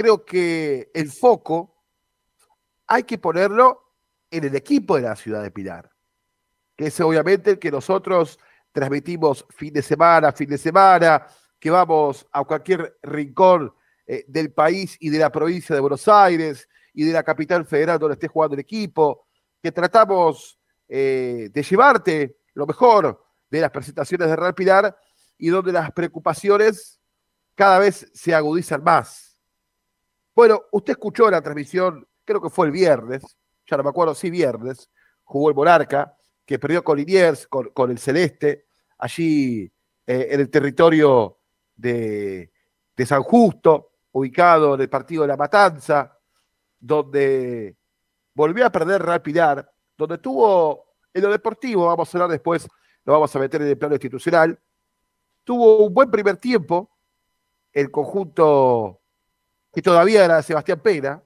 creo que el foco hay que ponerlo en el equipo de la ciudad de Pilar, que es obviamente el que nosotros transmitimos fin de semana, fin de semana, que vamos a cualquier rincón eh, del país y de la provincia de Buenos Aires y de la capital federal donde esté jugando el equipo, que tratamos eh, de llevarte lo mejor de las presentaciones de Real Pilar y donde las preocupaciones cada vez se agudizan más bueno, usted escuchó la transmisión, creo que fue el viernes, ya no me acuerdo, si viernes, jugó el Monarca, que perdió con Liniers, con, el Celeste, allí eh, en el territorio de, San Justo, ubicado en el partido de La Matanza, donde volvió a perder Real Pilar, donde tuvo, en lo deportivo, vamos a hablar después, lo vamos a meter en el plano institucional, tuvo un buen primer tiempo el conjunto que todavía era Sebastián Pena.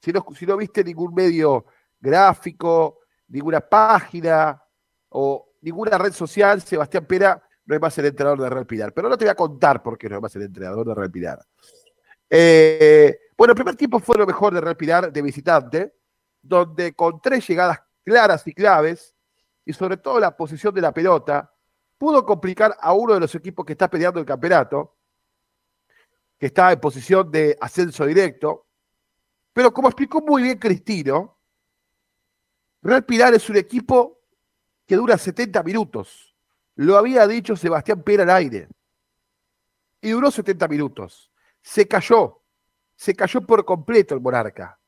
Si no, si viste ningún medio gráfico, ninguna página o ninguna red social, Sebastián Pena no es más el entrenador de Real Pilar. Pero no te voy a contar por qué no es más el entrenador de Real Pilar. Eh, bueno, el primer tiempo fue lo mejor de Real Pilar de visitante, donde con tres llegadas claras y claves, y sobre todo la posición de la pelota, pudo complicar a uno de los equipos que está peleando el campeonato, que estaba en posición de ascenso directo. Pero como explicó muy bien Cristino, Real Pilar es un equipo que dura 70 minutos. Lo había dicho Sebastián Pérez al aire. Y duró 70 minutos. Se cayó. Se cayó por completo el monarca.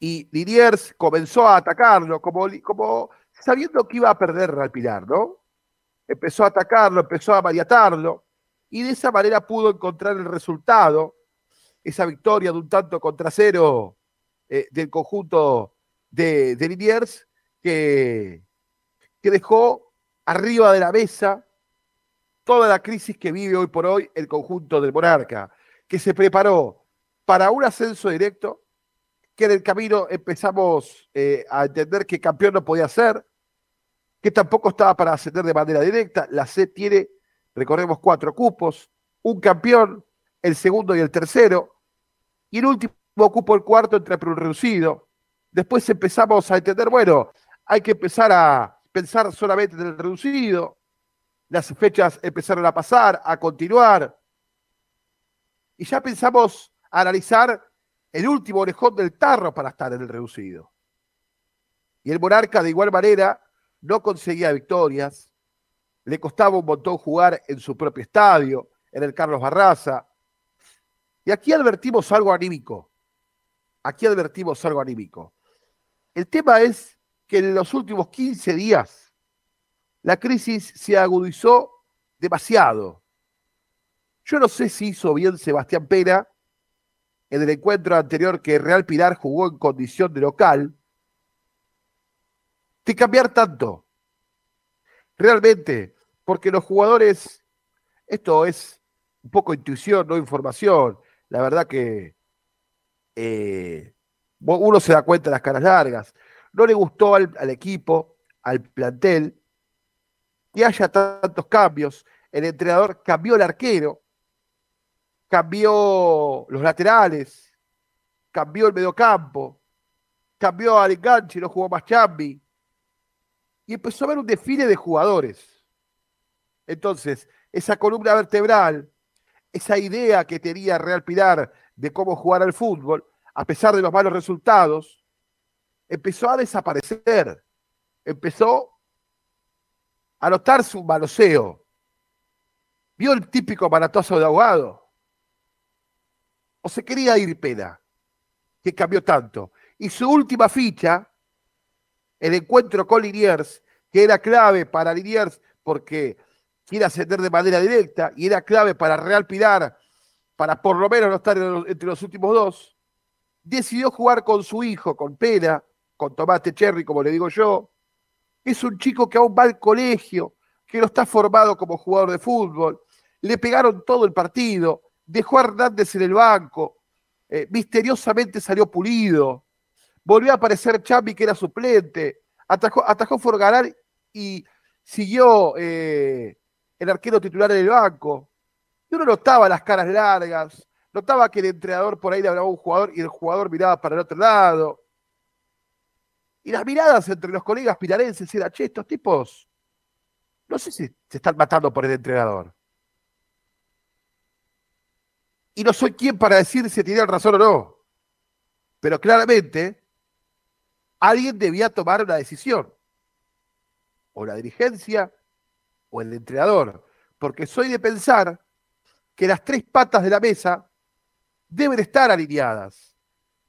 Y Liniers comenzó a atacarlo, como, como sabiendo que iba a perder Real Pilar, ¿no? Empezó a atacarlo, empezó a mariatarlo y de esa manera pudo encontrar el resultado, esa victoria de un tanto contra cero eh, del conjunto de, de Liniers, que, dejó arriba de la mesa toda la crisis que vive hoy por hoy el conjunto del Monarca, que se preparó para un ascenso directo, que en el camino empezamos eh, a entender que campeón no podía ser, que tampoco estaba para ascender de manera directa. La C tiene recorremos cuatro cupos, un campeón, el segundo y el tercero, y el último cupo, el cuarto, entre reducido. Después empezamos a entender, bueno, hay que empezar a pensar solamente en el reducido, las fechas empezaron a pasar, a continuar, y ya pensamos a analizar el último orejón del tarro para estar en el reducido. Y el monarca de igual manera no conseguía victorias, le costaba un montón jugar en su propio estadio, en el Carlos Barraza. Y aquí advertimos algo anímico. Aquí advertimos algo anímico. El tema es que en los últimos 15 días la crisis se agudizó demasiado. Yo no sé si hizo bien Sebastián Pera en el encuentro anterior que Real Pilar jugó en condición de local, de cambiar tanto. Realmente, porque los jugadores, esto es un poco intuición, no información. La verdad que eh, uno se da cuenta de las caras largas. No le gustó al, equipo, al plantel, que haya tantos cambios. El entrenador cambió el arquero, cambió los laterales, cambió el mediocampo, cambió al enganche, no jugó más Chambi. Y empezó a ver un desfile de jugadores. Entonces, esa columna vertebral, esa idea que tenía Real Pilar de cómo jugar al fútbol, a pesar de los malos resultados, empezó a desaparecer, empezó a notarse un baloseo. ¿Vio el típico maratoso de ahogado? ¿O se quería ir pena? Que cambió tanto. Y su última ficha, el encuentro con Liniers, que era clave para Liniers porque a ascender de manera directa y era clave para Real Pilar, para por lo menos no estar entre los últimos dos, decidió jugar con su hijo, con Pena, con Tomás Cherry, como le digo yo. Es un chico que aún va al colegio, que no está formado como jugador de fútbol. Le pegaron todo el partido, dejó a Hernández en el banco, eh, misteriosamente salió pulido. Volvió a aparecer Chambi, que era suplente. Atajó, atajó Forgalar y siguió eh, el arquero titular en el banco. Y uno notaba las caras largas, notaba que el entrenador por ahí le hablaba a un jugador y el jugador miraba para el otro lado. Y las miradas entre los colegas pilarenses eran, che, estos tipos, no sé si se están matando por el entrenador. Y no soy quien para decir si tienen razón o no. Pero claramente, alguien debía tomar una decisión. O la dirigencia, o el entrenador, porque soy de pensar que las tres patas de la mesa deben estar alineadas.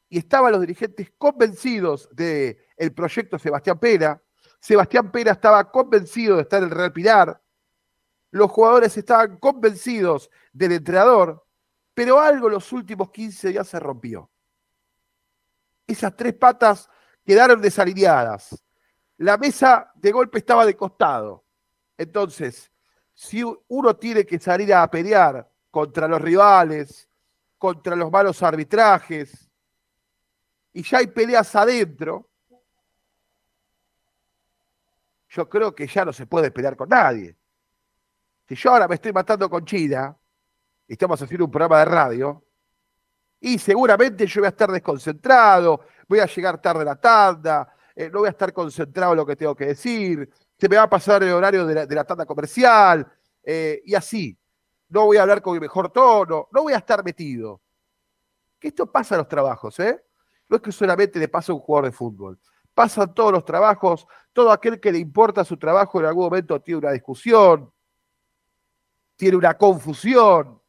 Y estaban los dirigentes convencidos del el proyecto Sebastián Pera, Sebastián Pera estaba convencido de estar en el Real Pilar, los jugadores estaban convencidos del entrenador, pero algo los últimos 15 días se rompió. Esas tres patas quedaron desalineadas. La mesa de golpe estaba de costado. Entonces, si uno tiene que salir a pelear contra los rivales, contra los malos arbitrajes, y ya hay peleas adentro, yo creo que ya no se puede pelear con nadie. Si yo ahora me estoy matando con China, y estamos haciendo un programa de radio, y seguramente yo voy a estar desconcentrado, voy a llegar tarde a la tanda, eh, no voy a estar concentrado en lo que tengo que decir, se me va a pasar el horario de la, tanda comercial, eh, y así. No voy a hablar con el mejor tono, no voy a estar metido. Que esto pasa en los trabajos, ¿eh? No es que solamente le pasa a un jugador de fútbol. Pasan todos los trabajos, todo aquel que le importa su trabajo en algún momento tiene una discusión, tiene una confusión,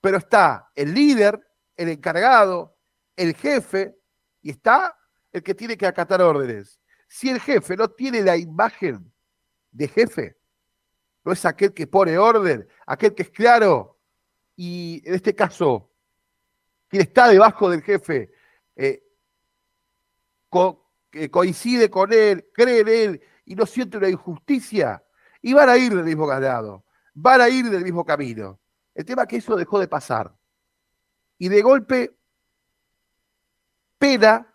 pero está el líder, el encargado, el jefe y está el que tiene que acatar órdenes. Si el jefe no tiene la imagen de jefe. No es aquel que pone orden, aquel que es claro. Y en este caso, quien está debajo del jefe, que eh, eh, coincide con él, cree en él y no siente una injusticia, y van a ir del mismo ganado, van a ir del mismo camino. El tema es que eso dejó de pasar. Y de golpe, Pena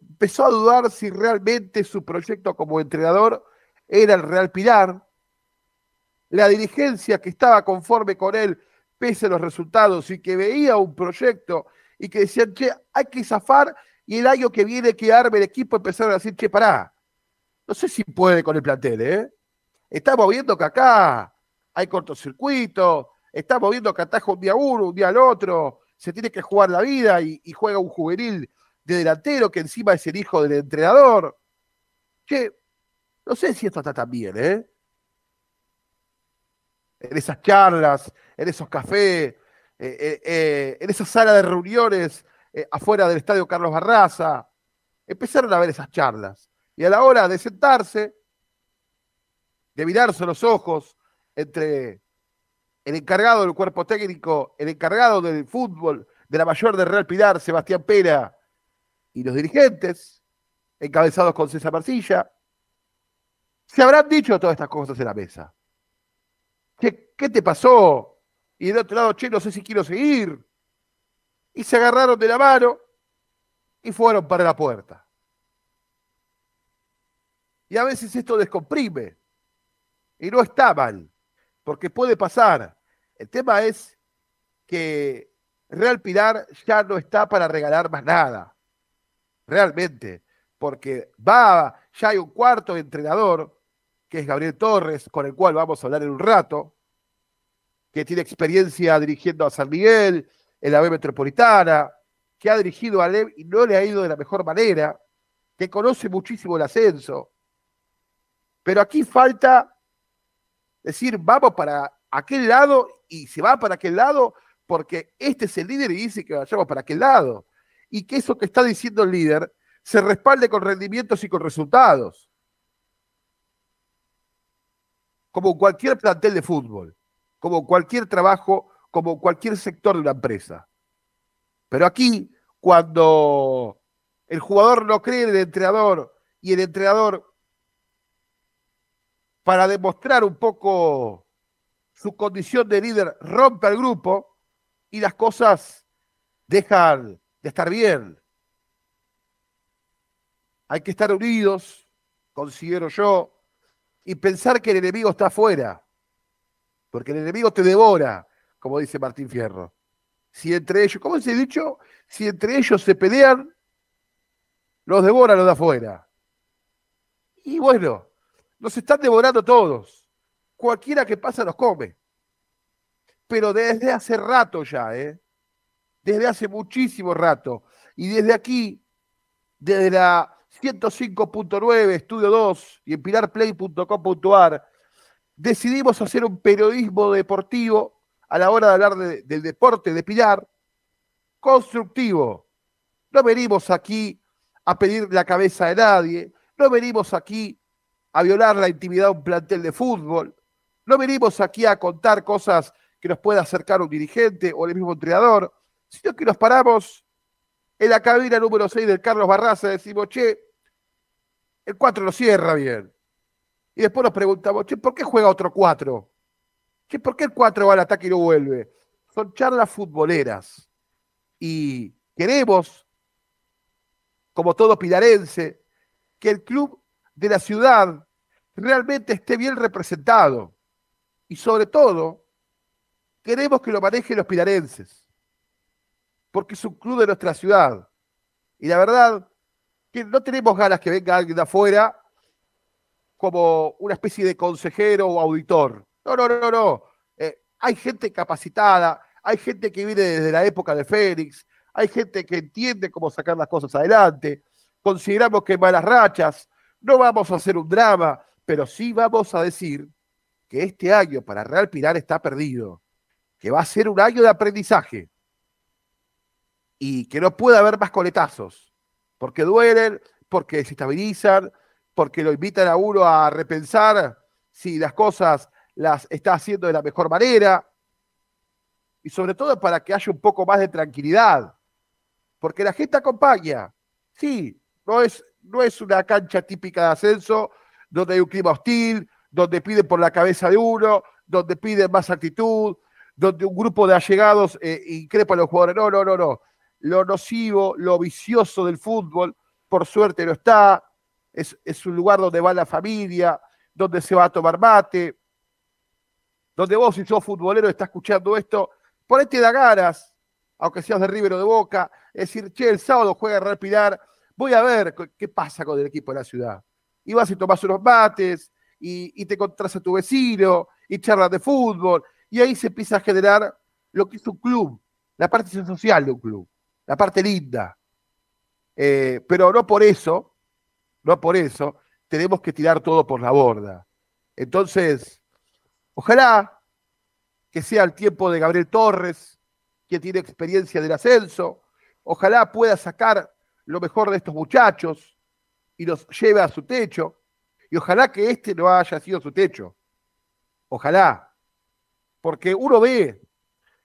empezó a dudar si realmente su proyecto como entrenador era el Real Pilar, la dirigencia que estaba conforme con él pese a los resultados y que veía un proyecto y que decían, che, hay que zafar y el año que viene que arme el equipo empezaron a decir, che, pará, no sé si puede con el plantel, ¿eh? Estamos viendo que acá hay cortocircuito, estamos viendo que atajo un día uno, un día al otro, se tiene que jugar la vida y, y juega un juvenil de delantero que encima es el hijo del entrenador. Che, no sé si esto está tan bien, ¿eh? En esas charlas, en esos cafés, eh, eh, eh, en esa sala de reuniones afuera del estadio Carlos Barraza. Empezaron a ver esas charlas. Y a la hora de sentarse, de mirarse los ojos entre el encargado del cuerpo técnico, el encargado del fútbol, de la mayor de Real Pilar, Sebastián Pera, y los dirigentes, encabezados con César Marcilla, se habrán dicho todas estas cosas en la mesa. ¿Qué, te pasó? Y de otro lado, che, no sé si quiero seguir. Y se agarraron de la mano y fueron para la puerta. Y a veces esto descomprime. Y no está mal, porque puede pasar. El tema es que Real Pilar ya no está para regalar más nada. Realmente. Porque va, ya hay un cuarto entrenador que es Gabriel Torres, con el cual vamos a hablar en un rato, que tiene experiencia dirigiendo a San Miguel, en la B Metropolitana, que ha dirigido a Lev y no le ha ido de la mejor manera, que conoce muchísimo el ascenso. Pero aquí falta decir, vamos para aquel lado y se va para aquel lado porque este es el líder y dice que vayamos para aquel lado. Y que eso que está diciendo el líder se respalde con rendimientos y con resultados como cualquier plantel de fútbol, como cualquier trabajo, como cualquier sector de una empresa. Pero aquí, cuando el jugador no cree en el entrenador y el entrenador, para demostrar un poco su condición de líder, rompe el grupo y las cosas dejan de estar bien. Hay que estar unidos, considero yo, y pensar que el enemigo está afuera, porque el enemigo te devora, como dice Martín Fierro. Si entre ellos, ¿cómo se ha dicho? Si entre ellos se pelean, los devoran los de afuera. Y bueno, nos están devorando todos. Cualquiera que pasa los come. Pero desde hace rato ya, ¿eh? Desde hace muchísimo rato. Y desde aquí, desde la 105.9, Estudio 2 y en pilarplay.com.ar. Decidimos hacer un periodismo deportivo a la hora de hablar del deporte de Pilar, constructivo. No venimos aquí a pedir la cabeza de nadie, no venimos aquí a violar la intimidad de un plantel de fútbol, no venimos aquí a contar cosas que nos pueda acercar un dirigente o el mismo entrenador, sino que nos paramos en la cabina número 6 del Carlos Barraza decimos, che, el 4 lo cierra bien. Y después nos preguntamos, che, ¿por qué juega otro 4? Che, ¿por qué el 4 va al ataque y no vuelve? Son charlas futboleras. Y queremos, como todo pilarense, que el club de la ciudad realmente esté bien representado. Y sobre todo, queremos que lo manejen los pilarenses porque es un club de nuestra ciudad. Y la verdad, que no tenemos ganas que venga alguien de afuera como una especie de consejero o auditor. No, no, no, no. Eh, hay gente capacitada, hay gente que viene desde la época de Félix, hay gente que entiende cómo sacar las cosas adelante. Consideramos que hay malas rachas, no vamos a hacer un drama, pero sí vamos a decir que este año para Real Pilar está perdido, que va a ser un año de aprendizaje y que no pueda haber más coletazos, porque duelen, porque se estabilizan, porque lo invitan a uno a repensar si las cosas las está haciendo de la mejor manera, y sobre todo para que haya un poco más de tranquilidad, porque la gente acompaña. Sí, no es, no es una cancha típica de ascenso donde hay un clima hostil, donde piden por la cabeza de uno, donde piden más actitud, donde un grupo de allegados eh, increpa a los jugadores. No, no, no, no lo nocivo, lo vicioso del fútbol, por suerte no está, es, un lugar donde va la familia, donde se va a tomar mate, donde vos, si sos futbolero, estás escuchando esto, ponete da ganas, aunque seas de River o de Boca, es decir, che, el sábado juega Real Pilar, voy a ver qué pasa con el equipo de la ciudad. Y vas y tomás unos mates, y, te encontrás a tu vecino, y charlas de fútbol, y ahí se empieza a generar lo que es un club, la parte social de un club la parte linda. Eh, pero no por eso, no por eso, tenemos que tirar todo por la borda. Entonces, ojalá que sea el tiempo de Gabriel Torres, que tiene experiencia del ascenso, ojalá pueda sacar lo mejor de estos muchachos y los lleve a su techo, y ojalá que este no haya sido su techo. Ojalá, porque uno ve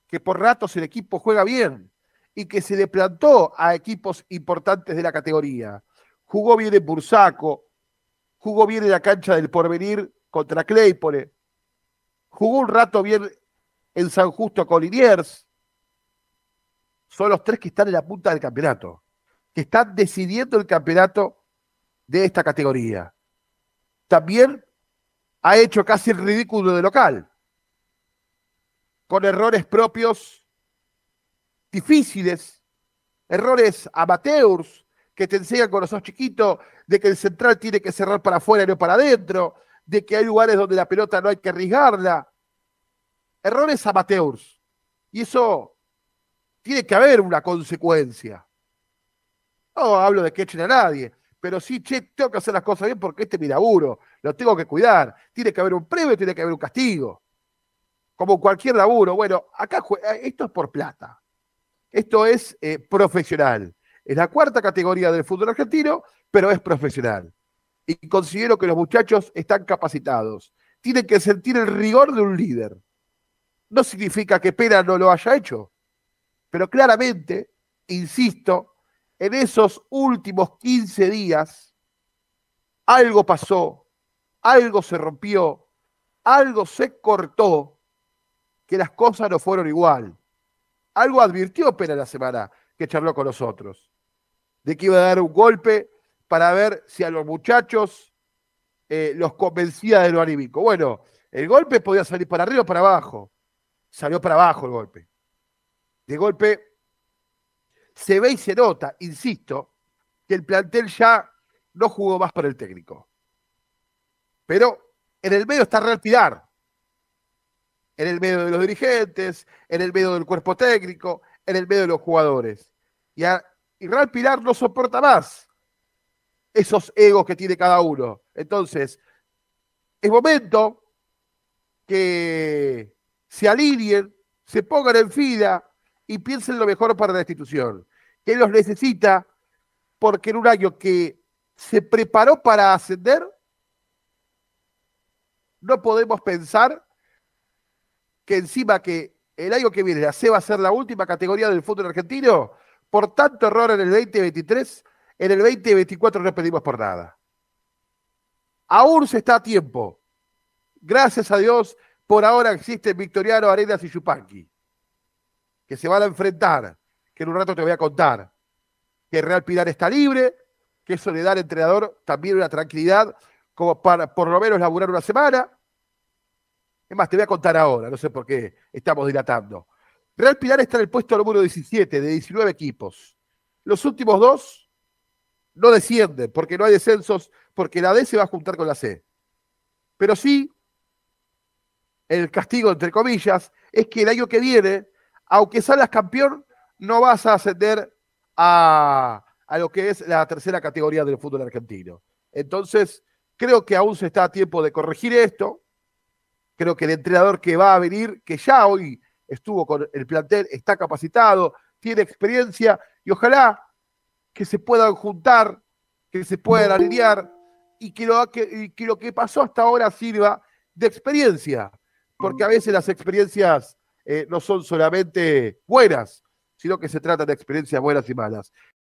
que por ratos el equipo juega bien, y que se le plantó a equipos importantes de la categoría. Jugó bien en Bursaco, jugó bien en la cancha del Porvenir contra Claypole, jugó un rato bien en San Justo con Liniers. Son los tres que están en la punta del campeonato, que están decidiendo el campeonato de esta categoría. También ha hecho casi el ridículo de local, con errores propios difíciles, errores amateurs que te enseñan cuando sos chiquito, de que el central tiene que cerrar para afuera y no para adentro, de que hay lugares donde la pelota no hay que arriesgarla. Errores amateurs. Y eso tiene que haber una consecuencia. No hablo de que echen a nadie, pero sí, che, tengo que hacer las cosas bien porque este es mi laburo, lo tengo que cuidar. Tiene que haber un premio, tiene que haber un castigo. Como cualquier laburo. Bueno, acá esto es por plata. Esto es eh, profesional. Es la cuarta categoría del fútbol argentino, pero es profesional. Y considero que los muchachos están capacitados. Tienen que sentir el rigor de un líder. No significa que Pena no lo haya hecho, pero claramente, insisto, en esos últimos 15 días algo pasó, algo se rompió, algo se cortó, que las cosas no fueron igual algo advirtió Pena la semana que charló con nosotros, de que iba a dar un golpe para ver si a los muchachos eh, los convencía de lo anímico. Bueno, el golpe podía salir para arriba o para abajo. Salió para abajo el golpe. De golpe se ve y se nota, insisto, que el plantel ya no jugó más para el técnico. Pero en el medio está Real en el medio de los dirigentes, en el medio del cuerpo técnico, en el medio de los jugadores. Y, Real Pilar no soporta más esos egos que tiene cada uno. Entonces, es momento que se alineen, se pongan en fila y piensen lo mejor para la institución, que los necesita porque en un año que se preparó para ascender, no podemos pensar que encima que el año que viene la C va a ser la última categoría del fútbol argentino, por tanto error en el 2023, en el 2024 no pedimos por nada. Aún se está a tiempo. Gracias a Dios, por ahora existen Victoriano, Arenas y Chupanqui, que se van a enfrentar, que en un rato te voy a contar, que Real Pilar está libre, que eso le da al entrenador también una tranquilidad, como para por lo menos laburar una semana. Es más, te voy a contar ahora, no sé por qué estamos dilatando. Real Pilar está en el puesto número 17 de 19 equipos. Los últimos dos no descienden porque no hay descensos, porque la D se va a juntar con la C. Pero sí, el castigo, entre comillas, es que el año que viene, aunque salgas campeón, no vas a ascender a, a lo que es la tercera categoría del fútbol argentino. Entonces, creo que aún se está a tiempo de corregir esto creo que el entrenador que va a venir, que ya hoy estuvo con el plantel, está capacitado, tiene experiencia y ojalá que se puedan juntar, que se puedan alinear y que lo que, lo que pasó hasta ahora sirva de experiencia, porque a veces las experiencias eh, no son solamente buenas, sino que se trata de experiencias buenas y malas.